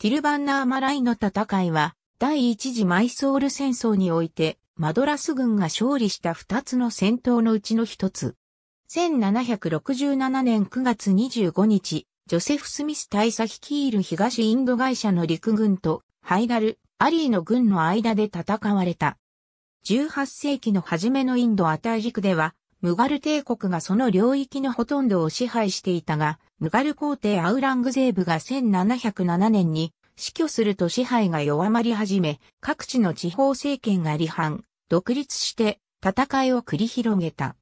ティルバンナーマライの戦いは、第一次マイソール戦争において、マドラス軍が勝利した二つの戦闘のうちの一つ。1767年9月25日、ジョセフ・スミス大佐率いる東インド会社の陸軍と、ハイダル、アリーの軍の間で戦われた。18世紀の初めのインドアタジ陸では、ムガル帝国がその領域のほとんどを支配していたが、ムガル皇帝アウラングゼーブが1707年に死去すると支配が弱まり始め、各地の地方政権が離反、独立して戦いを繰り広げた。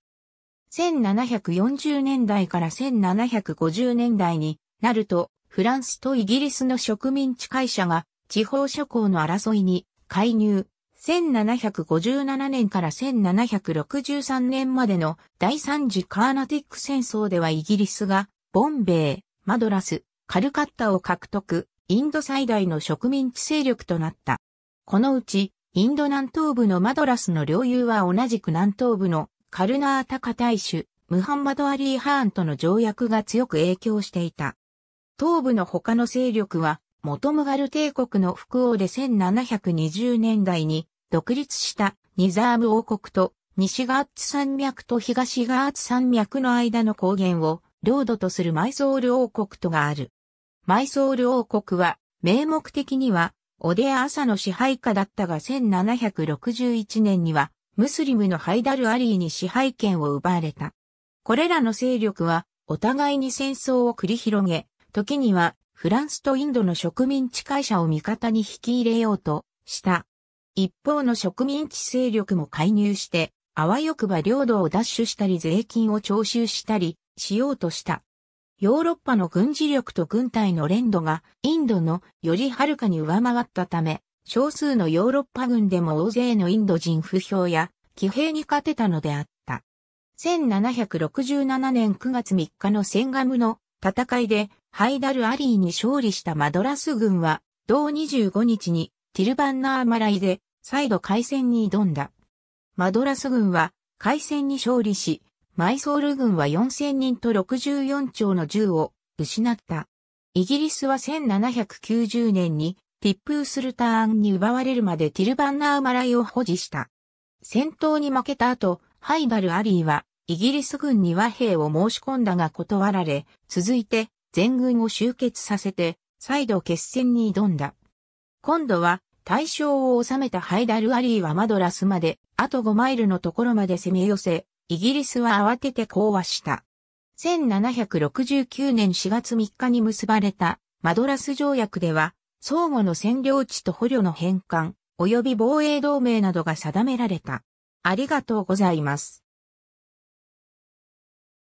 1740年代から1750年代になると、フランスとイギリスの植民地会社が地方諸侯の争いに介入、1757年から1763年までの第三次カーナティック戦争ではイギリスが、ボンベイ、マドラス、カルカッタを獲得、インド最大の植民地勢力となった。このうち、インド南東部のマドラスの領有は同じく南東部のカルナータカ大主、ムハンマド・アリー・ハーンとの条約が強く影響していた。東部の他の勢力は、元ムガル帝国の複王で1720年代に独立したニザーム王国と西ガーツ山脈と東ガーツ山脈の間の高原を領土とするマイソール王国とがある。マイソール王国は名目的にはオデア朝の支配下だったが1761年にはムスリムのハイダル・アリーに支配権を奪われた。これらの勢力はお互いに戦争を繰り広げ、時にはフランスとインドの植民地会社を味方に引き入れようとした。一方の植民地勢力も介入して、あわよくば領土を奪取したり税金を徴収したりしようとした。ヨーロッパの軍事力と軍隊の連度がインドのよりはるかに上回ったため、少数のヨーロッパ軍でも大勢のインド人不評や騎兵に勝てたのであった。1767年9月3日のセンガムの戦いでハイダル・アリーに勝利したマドラス軍は、同25日にティルバンナーマライで再度海戦に挑んだ。マドラス軍は海戦に勝利し、マイソール軍は4000人と64丁の銃を失った。イギリスは1790年にティップースルターンに奪われるまでティルバンナーマライを保持した。戦闘に負けた後、ハイバル・アリーはイギリス軍に和平を申し込んだが断られ、続いて全軍を集結させて再度決戦に挑んだ。今度は大勝を収めたハイダル・アリーはマドラスまで、あと5マイルのところまで攻め寄せ、イギリスは慌てて講和した。1769年4月3日に結ばれたマドラス条約では、相互の占領地と捕虜の返還、及び防衛同盟などが定められた。ありがとうございます。